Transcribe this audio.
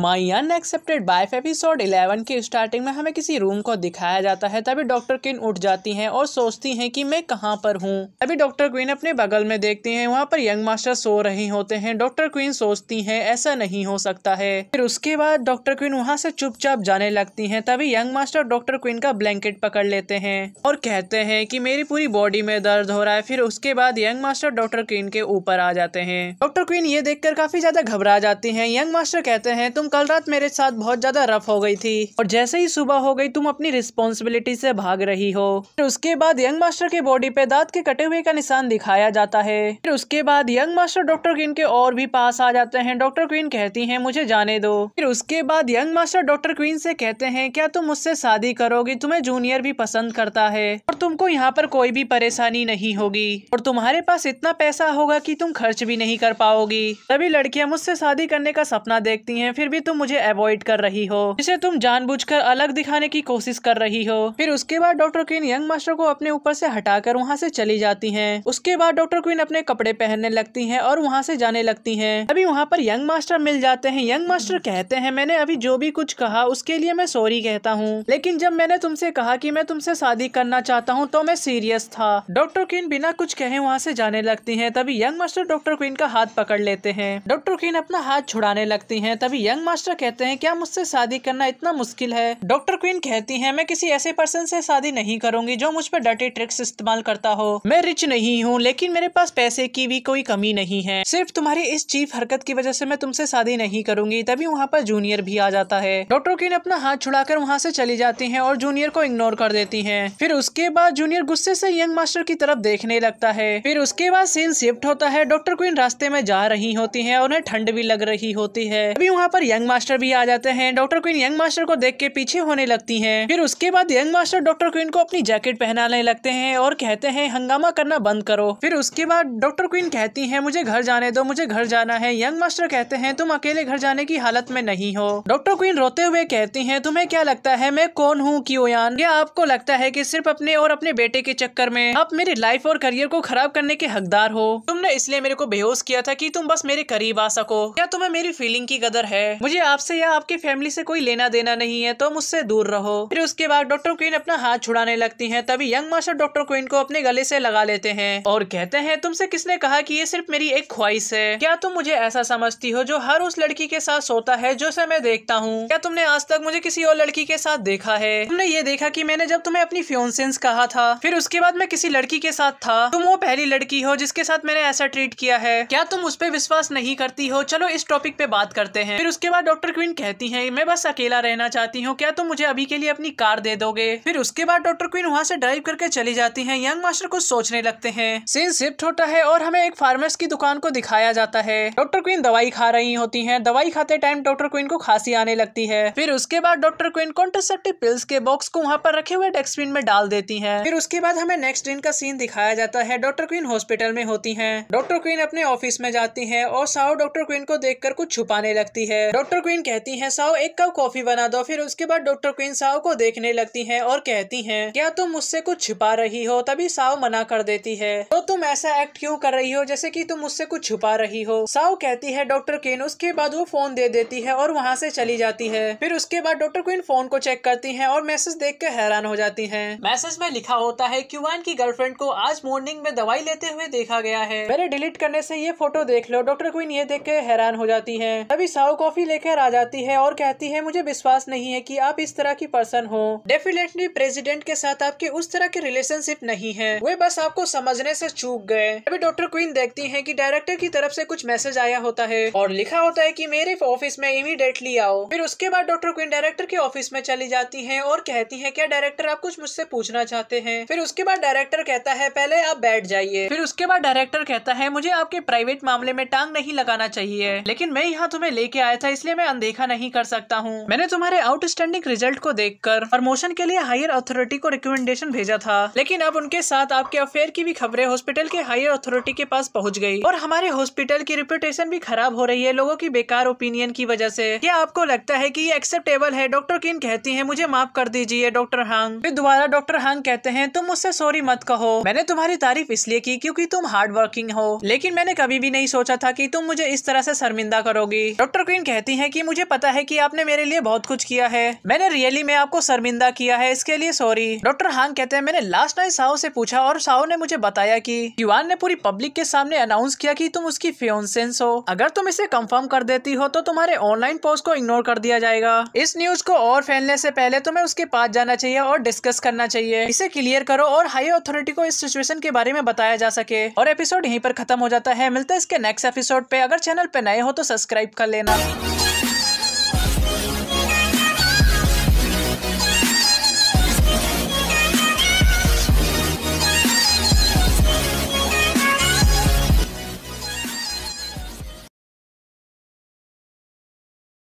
माई accepted wife episode 11 के starting में हमें किसी रूम को दिखाया जाता है तभी डॉक्टर क्वीन उठ जाती हैं और सोचती हैं कि मैं कहाँ पर हूँ तभी डॉक्टर क्वीन अपने बगल में देखती हैं वहाँ पर यंग मास्टर सो रहे होते हैं डॉक्टर क्वीन सोचती हैं ऐसा नहीं हो सकता है फिर उसके बाद डॉक्टर क्वीन वहाँ से चुपचाप जाने लगती है तभी यंग मास्टर डॉक्टर क्वीन का ब्लैंकेट पकड़ लेते हैं और कहते हैं की मेरी पूरी बॉडी में दर्द हो रहा है फिर उसके बाद यंग मास्टर डॉक्टर क्वीन के ऊपर आ जाते हैं डॉक्टर क्वीन ये देखकर काफी ज्यादा घबरा जाती है यंग मास्टर कहते हैं तुम तुम कल रात मेरे साथ बहुत ज्यादा रफ हो गई थी और जैसे ही सुबह हो गई तुम अपनी रिस्पॉन्सिबिलिटी से भाग रही हो फिर उसके बाद यंग मास्टर के बॉडी पे दांत के कटे हुए का निशान दिखाया जाता है फिर उसके बाद यंग मास्टर डॉक्टर क्वीन के और भी पास आ जाते हैं डॉक्टर क्वीन कहती है मुझे जाने दो फिर उसके बाद यंग मास्टर डॉक्टर क्वीन से कहते हैं क्या तुम मुझसे शादी करोगी तुम्हें जूनियर भी पसंद करता है और तुमको यहाँ पर कोई भी परेशानी नहीं होगी और तुम्हारे पास इतना पैसा होगा की तुम खर्च भी नहीं कर पाओगी तभी लड़कियां मुझसे शादी करने का सपना देखती है फिर भी भी तुम मुझे अवॉइड कर रही हो जिसे तुम जानबूझकर अलग दिखाने की कोशिश कर रही हो फिर उसके बाद डॉक्टर क्वीन यंग मास्टर को अपने ऊपर से हटाकर वहाँ से चली जाती है उसके बाद डॉक्टर क्वीन अपने कपड़े पहनने लगती है और वहाँ से जाने लगती है अभी वहाँ पर यंग मास्टर मिल जाते हैं यंग मास्टर कहते हैं मैंने अभी जो भी कुछ कहा उसके लिए मैं सॉरी कहता हूँ लेकिन जब मैंने तुमसे कहा कि मैं तुमसे शादी करना चाहता हूँ तो मैं सीरियस था डॉक्टर क्वीन बिना कुछ कहे वहाँ से जाने लगती है तभी यंग मास्टर डॉक्टर क्वीन का हाथ पकड़ लेते हैं डॉक्टर क्वीन अपना हाथ छुड़ाने लगती है तभी यंग यंग मास्टर कहते हैं क्या मुझसे शादी करना इतना मुश्किल है डॉक्टर क्वीन कहती है मैं किसी ऐसे पर्सन से शादी नहीं करूंगी जो मुझ पर डटे ट्रिक्स इस्तेमाल करता हो मैं रिच नहीं हूँ लेकिन मेरे पास पैसे की भी कोई कमी नहीं है सिर्फ तुम्हारी इस चीफ हरकत की वजह से मैं तुमसे शादी नहीं करूंगी तभी वहाँ पर जूनियर भी आ जाता है डॉक्टर क्वीन अपना हाथ कर वहाँ से चली जाती है और जूनियर को इग्नोर कर देती है फिर उसके बाद जूनियर गुस्से से यंग मास्टर की तरफ देखने लगता है फिर उसके बाद सीन शिफ्ट होता है डॉक्टर क्वीन रास्ते में जा रही होती है उन्हें ठंड भी लग रही होती है अभी वहाँ पर यंग मास्टर भी आ जाते हैं डॉक्टर क्वीन यंग मास्टर को देख के पीछे होने लगती है फिर उसके बाद यंग मास्टर डॉक्टर क्वीन को अपनी जैकेट पहनाने लगते हैं और कहते हैं हंगामा करना बंद करो फिर उसके बाद डॉक्टर क्वीन कहती है मुझे घर जाने दो मुझे घर जाना है यंग मास्टर कहते हैं तुम अकेले घर जाने की हालत में नहीं हो डॉक्टर क्वीन रोते हुए कहती है तुम्हें क्या लगता है मैं कौन हूँ कियोयान या आपको लगता है की सिर्फ अपने और अपने बेटे के चक्कर में आप मेरी लाइफ और करियर को खराब करने के हकदार हो तुमने इसलिए मेरे को बेहोश किया था की तुम बस मेरे करीब आ सको क्या तुम्हें मेरी फीलिंग की कदर है मुझे आपसे या आपकी फैमिली से कोई लेना देना नहीं है तो मुझसे दूर रहो फिर उसके बाद डॉक्टर क्वीन अपना हाथ छुड़ाने लगती है तभी यंग मास्टर डॉक्टर क्वीन को अपने गले से लगा लेते हैं और कहते हैं तुमसे किसने कहा की ये सिर्फ मेरी एक ख्वाहिश है क्या तुम मुझे ऐसा समझती हो जो हर उस लड़की के साथ सोता है जो से मैं देखता हूँ क्या तुमने आज तक मुझे किसी और लड़की के साथ देखा है तुमने ये देखा की मैंने जब तुम्हें अपनी सेंस कहा था फिर उसके बाद मैं किसी लड़की के साथ था तुम वो पहली लड़की हो जिसके साथ मैंने ऐसा ट्रीट किया है क्या तुम उस पर विश्वास नहीं करती हो चलो इस टॉपिक पे बात करते हैं फिर उसके उसके बाद डॉक्टर क्वीन कहती है मैं बस अकेला रहना चाहती हूँ क्या तुम मुझे अभी के लिए अपनी कार दे दोगे फिर उसके बाद डॉक्टर क्वीन वहाँ से ड्राइव करके चली जाती है यंग मास्टर कुछ सोचने लगते हैं सीन शिफ्ट होता है और हमें एक फार्मेस की दुकान को दिखाया जाता है डॉक्टर क्वीन दवाई खा रही होती है दवाई खाते टाइम डॉक्टर क्वीन को खांसी आने लगती है फिर उसके बाद डॉक्टर क्वीन कॉन्ट्रसेप्टिव पिल्स के बॉक्स को वहाँ पर रखे हुए डेस्कबिन में डाल देती है फिर उसके बाद हमें नेक्स्ट दिन का सीन दिखाया जाता है डॉक्टर क्वीन हॉस्पिटल में होती है डॉक्टर क्वीन अपने ऑफिस में जाती है और साहु डॉक्टर क्वीन को देखकर कुछ छुपाने लगती है डॉक्टर क्वीन कहती हैं साओ एक कप कॉफी बना दो फिर उसके बाद डॉक्टर क्वीन साओ को देखने लगती हैं और कहती हैं क्या तुम मुझसे कुछ छिपा रही हो तभी साओ मना कर देती है तो तुम ऐसा एक्ट क्यों कर रही हो जैसे कि तुम मुझसे कुछ छुपा रही हो साओ कहती है डॉक्टर क्वीन उसके बाद वो फोन दे देती है और वहाँ से चली जाती है फिर उसके बाद डॉक्टर क्वीन फोन को चेक करती है और मैसेज देख कर हैरान हो जाती है मैसेज में लिखा होता है क्यूआन की गर्लफ्रेंड को आज मॉर्निंग में दवाई लेते हुए देखा गया है मेरे डिलीट करने से ये फोटो देख लो डॉक्टर क्वीन ये देख के हैरान हो जाती है तभी साओ कॉफी लेकर आ जाती है और कहती है मुझे विश्वास नहीं है कि आप इस तरह की पर्सन हो डेफिनेटली प्रेसिडेंट के साथ आपके उस तरह की रिलेशनशिप नहीं है वे बस आपको समझने से चूक गए अभी डॉक्टर क्वीन देखती है की डायरेक्टर की तरफ से कुछ मैसेज आया होता है और लिखा होता है की मेरे ऑफिस में इमीडिएटली आओ फिर उसके बाद डॉक्टर क्वीन डायरेक्टर के ऑफिस में चली जाती है और कहती है क्या डायरेक्टर आप कुछ मुझसे पूछना चाहते हैं फिर उसके बाद डायरेक्टर कहता है पहले आप बैठ जाइए फिर उसके बाद डायरेक्टर कहता है मुझे आपके प्राइवेट मामले में टांग नहीं लगाना चाहिए लेकिन मैं यहाँ तुम्हें लेके आया था इसलिए मैं अनदेखा नहीं कर सकता हूँ मैंने तुम्हारे आउटस्टैंडिंग रिजल्ट को कर प्रमोशन के लिए हायर अथॉरिटी को रिकमेंडेशन भेजा था लेकिन अब उनके साथ आपके अफेयर की भी खबरें हॉस्पिटल के हायर अथॉरिटी के पास पहुँच गयी और हमारे हॉस्पिटल की रिप्यूटेशन भी खराब हो रही है लोगों की बेकार ओपिनियन की वजह ऐसी क्या आपको लगता है की ये एक्सेप्टेबल है डॉक्टर किन कहती है मुझे माफ कर दीजिए डॉक्टर हांग फिर दोबारा डॉक्टर हांग कहते हैं तुम मुझसे सॉरी मत कहो मैंने तुम्हारी तारीफ इसलिए की क्योंकि तुम हार्ड वर्किंग हो लेकिन मैंने कभी भी नहीं सोचा था कि तुम मुझे इस तरह से शर्मिंदा करोगी डॉक्टर क्वीन कहते कहती हैं कि मुझे पता है कि आपने मेरे लिए बहुत कुछ किया है मैंने रियली में आपको शर्मिंदा किया है इसके लिए सॉरी डॉक्टर हांग कहते हैं मैंने लास्ट नाइट साहु से पूछा और साहु ने मुझे बताया कि युवान ने पूरी पब्लिक के सामने अनाउंस किया कि तुम उसकी फ्योन्सेंस हो अगर तुम इसे कंफर्म कर देती हो तो तुम्हारे ऑनलाइन पोस्ट को इग्नोर कर दिया जाएगा इस न्यूज को और फैलने से पहले तुम्हें उसके पास जाना चाहिए और डिस्कस करना चाहिए इसे क्लियर करो और हाई अथॉरिटी को इस सिचुएशन के बारे में बताया जा सके और एपिसोड यहीं पर खत्म हो जाता है मिलते हैं इसके नेक्स्ट एपिसोड पे अगर चैनल पे नए हो तो सब्सक्राइब कर लेना